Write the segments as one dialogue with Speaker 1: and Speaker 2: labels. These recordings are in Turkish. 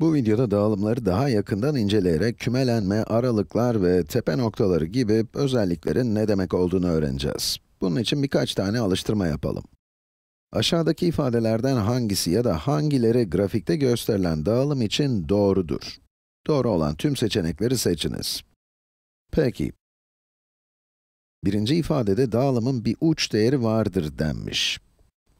Speaker 1: Bu videoda dağılımları daha yakından inceleyerek kümelenme, aralıklar ve tepe noktaları gibi özelliklerin ne demek olduğunu öğreneceğiz. Bunun için birkaç tane alıştırma yapalım. Aşağıdaki ifadelerden hangisi ya da hangileri grafikte gösterilen dağılım için doğrudur? Doğru olan tüm seçenekleri seçiniz. Peki. Birinci ifadede dağılımın bir uç değeri vardır denmiş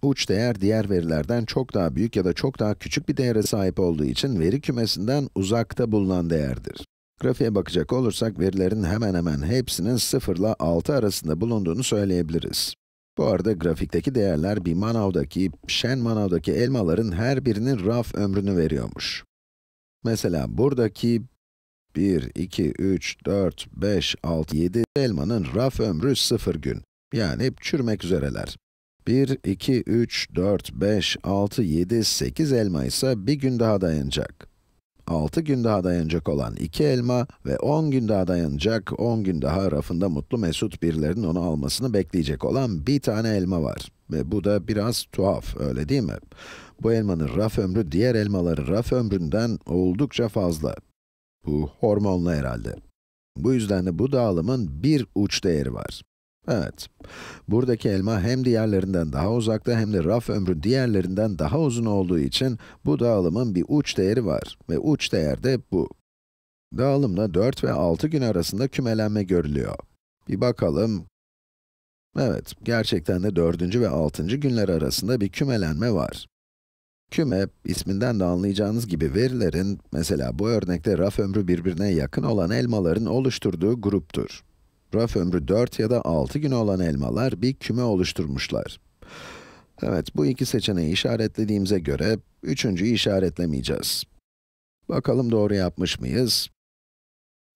Speaker 1: uç değer diğer verilerden çok daha büyük ya da çok daha küçük bir değere sahip olduğu için veri kümesinden uzakta bulunan değerdir. Grafiğe bakacak olursak verilerin hemen hemen hepsinin 0 ile 6 arasında bulunduğunu söyleyebiliriz. Bu arada grafikteki değerler bir manavdaki, şen manavdaki elmaların her birinin raf ömrünü veriyormuş. Mesela buradaki 1, 2, 3, 4, 5, 6, 7 elmanın raf ömrü 0 gün. Yani hep çürümek üzereler. 1, 2, 3, 4, 5, 6, 7, 8 elma ise bir gün daha dayanacak. 6 gün daha dayanacak olan 2 elma ve 10 gün daha dayanacak, 10 gün daha rafında mutlu mesut birilerinin onu almasını bekleyecek olan bir tane elma var. Ve bu da biraz tuhaf, öyle değil mi? Bu elmanın raf ömrü diğer elmaların raf ömründen oldukça fazla. Bu hormonlu herhalde. Bu yüzden de bu dağılımın bir uç değeri var. Evet, buradaki elma hem diğerlerinden daha uzakta hem de raf ömrü diğerlerinden daha uzun olduğu için bu dağılımın bir uç değeri var ve uç değer de bu. Dağılımda 4 ve 6 gün arasında kümelenme görülüyor. Bir bakalım. Evet, gerçekten de 4. ve 6. günler arasında bir kümelenme var. Küme, isminden de anlayacağınız gibi verilerin, mesela bu örnekte raf ömrü birbirine yakın olan elmaların oluşturduğu gruptur. Raf ömrü 4 ya da 6 gün olan elmalar bir küme oluşturmuşlar. Evet, bu iki seçeneği işaretlediğimize göre üçüncüyü işaretlemeyeceğiz. Bakalım doğru yapmış mıyız?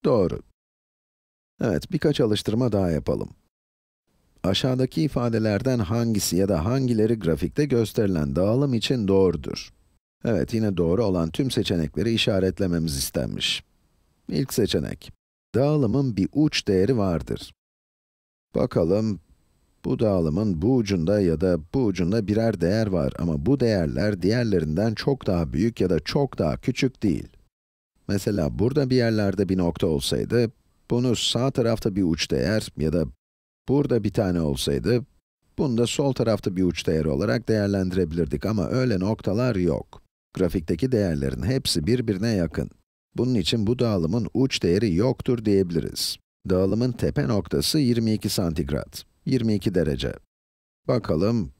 Speaker 1: Doğru. Evet, birkaç alıştırma daha yapalım. Aşağıdaki ifadelerden hangisi ya da hangileri grafikte gösterilen dağılım için doğrudur? Evet, yine doğru olan tüm seçenekleri işaretlememiz istenmiş. İlk seçenek dağılımın bir uç değeri vardır. Bakalım, bu dağılımın bu ucunda ya da bu ucunda birer değer var ama bu değerler diğerlerinden çok daha büyük ya da çok daha küçük değil. Mesela burada bir yerlerde bir nokta olsaydı, bunu sağ tarafta bir uç değer ya da burada bir tane olsaydı, bunu da sol tarafta bir uç değeri olarak değerlendirebilirdik ama öyle noktalar yok. Grafikteki değerlerin hepsi birbirine yakın. Bunun için bu dağılımın uç değeri yoktur diyebiliriz. Dağılımın tepe noktası 22 santigrat, 22 derece. Bakalım...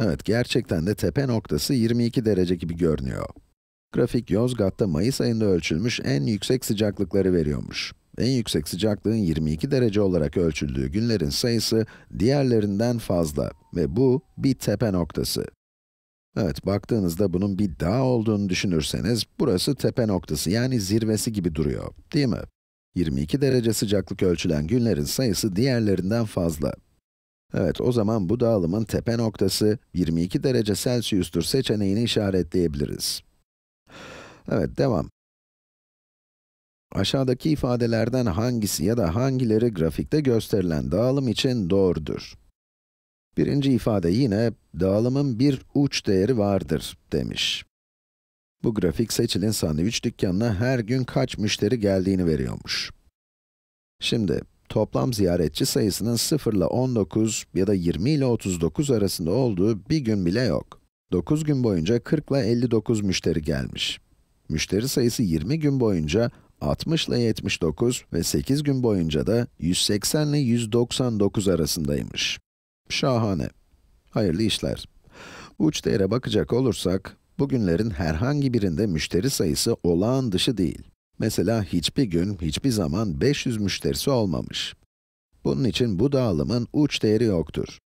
Speaker 1: Evet, gerçekten de tepe noktası 22 derece gibi görünüyor. Grafik Yozgat'ta Mayıs ayında ölçülmüş en yüksek sıcaklıkları veriyormuş. En yüksek sıcaklığın 22 derece olarak ölçüldüğü günlerin sayısı diğerlerinden fazla ve bu bir tepe noktası. Evet, baktığınızda bunun bir dağ olduğunu düşünürseniz, burası tepe noktası yani zirvesi gibi duruyor, değil mi? 22 derece sıcaklık ölçülen günlerin sayısı diğerlerinden fazla. Evet, o zaman bu dağılımın tepe noktası 22 derece Celsius'tur seçeneğini işaretleyebiliriz. Evet, devam. Aşağıdaki ifadelerden hangisi ya da hangileri grafikte gösterilen dağılım için doğrudur? Birinci ifade yine, dağılımın bir uç değeri vardır demiş. Bu grafik seçilin sandviç dükkanına her gün kaç müşteri geldiğini veriyormuş. Şimdi, toplam ziyaretçi sayısının 0 ile 19 ya da 20 ile 39 arasında olduğu bir gün bile yok. 9 gün boyunca 40 ile 59 müşteri gelmiş. Müşteri sayısı 20 gün boyunca 60 ile 79 ve 8 gün boyunca da 180 ile 199 arasındaymış. Şahane. Hayırlı işler. Uç değere bakacak olursak, bugünlerin herhangi birinde müşteri sayısı olağan dışı değil. Mesela hiçbir gün, hiçbir zaman 500 müşterisi olmamış. Bunun için bu dağılımın uç değeri yoktur.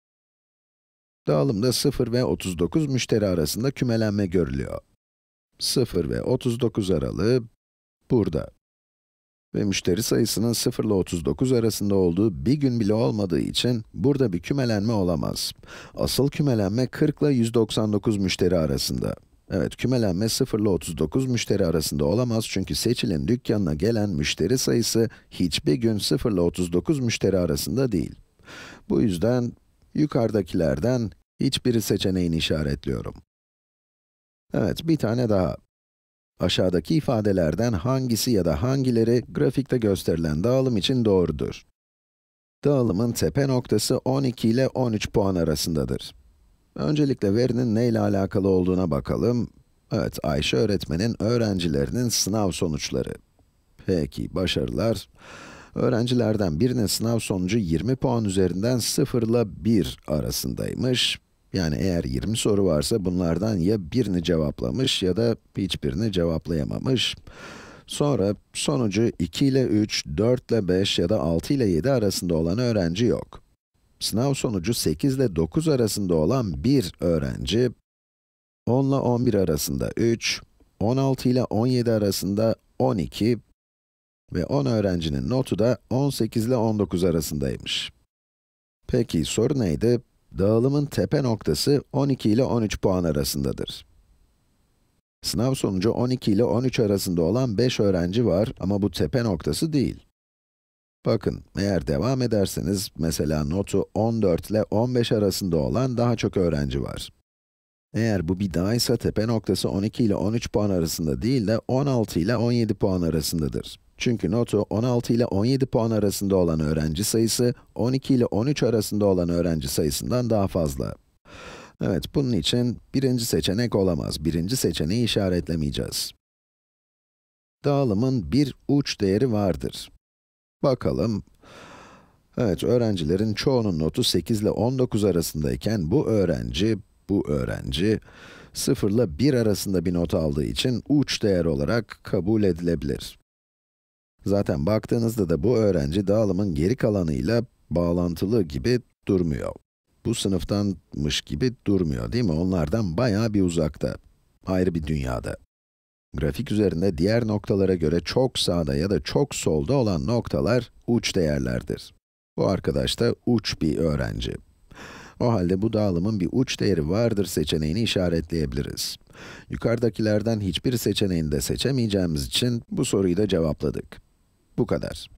Speaker 1: Dağılımda 0 ve 39 müşteri arasında kümelenme görülüyor. 0 ve 39 aralığı burada ve müşteri sayısının 0 ile 39 arasında olduğu bir gün bile olmadığı için burada bir kümelenme olamaz. Asıl kümelenme 40 ile 199 müşteri arasında. Evet, kümelenme 0 ile 39 müşteri arasında olamaz çünkü seçilin dükkanına gelen müşteri sayısı hiçbir gün 0 ile 39 müşteri arasında değil. Bu yüzden yukarıdakilerden hiçbiri seçeneğini işaretliyorum. Evet, bir tane daha. Aşağıdaki ifadelerden hangisi ya da hangileri grafikte gösterilen dağılım için doğrudur? Dağılımın tepe noktası 12 ile 13 puan arasındadır. Öncelikle verinin neyle alakalı olduğuna bakalım. Evet, Ayşe öğretmenin öğrencilerinin sınav sonuçları. Peki, başarılar. Öğrencilerden birinin sınav sonucu 20 puan üzerinden 0 ile 1 arasındaymış. Yani eğer 20 soru varsa bunlardan ya birini cevaplamış ya da hiçbirini cevaplayamamış. Sonra sonucu 2 ile 3, 4 ile 5 ya da 6 ile 7 arasında olan öğrenci yok. Sınav sonucu 8 ile 9 arasında olan 1 öğrenci, 10 ile 11 arasında 3, 16 ile 17 arasında 12 ve 10 öğrencinin notu da 18 ile 19 arasındaymış. Peki soru neydi? Dağılımın tepe noktası 12 ile 13 puan arasındadır. Sınav sonucu 12 ile 13 arasında olan 5 öğrenci var ama bu tepe noktası değil. Bakın, eğer devam ederseniz, mesela notu 14 ile 15 arasında olan daha çok öğrenci var. Eğer bu bir dağ tepe noktası 12 ile 13 puan arasında değil de 16 ile 17 puan arasındadır. Çünkü notu 16 ile 17 puan arasında olan öğrenci sayısı, 12 ile 13 arasında olan öğrenci sayısından daha fazla. Evet, bunun için birinci seçenek olamaz. Birinci seçeneği işaretlemeyeceğiz. Dağılımın bir uç değeri vardır. Bakalım. Evet, öğrencilerin çoğunun notu 8 ile 19 arasındayken bu öğrenci, bu öğrenci 0 ile 1 arasında bir not aldığı için uç değer olarak kabul edilebilir. Zaten baktığınızda da bu öğrenci dağılımın geri kalanıyla bağlantılı gibi durmuyor. Bu sınıftanmış gibi durmuyor değil mi? Onlardan bayağı bir uzakta. Ayrı bir dünyada. Grafik üzerinde diğer noktalara göre çok sağda ya da çok solda olan noktalar uç değerlerdir. Bu arkadaş da uç bir öğrenci. O halde bu dağılımın bir uç değeri vardır seçeneğini işaretleyebiliriz. Yukarıdakilerden hiçbir seçeneğini de seçemeyeceğimiz için bu soruyu da cevapladık. Bu kadar.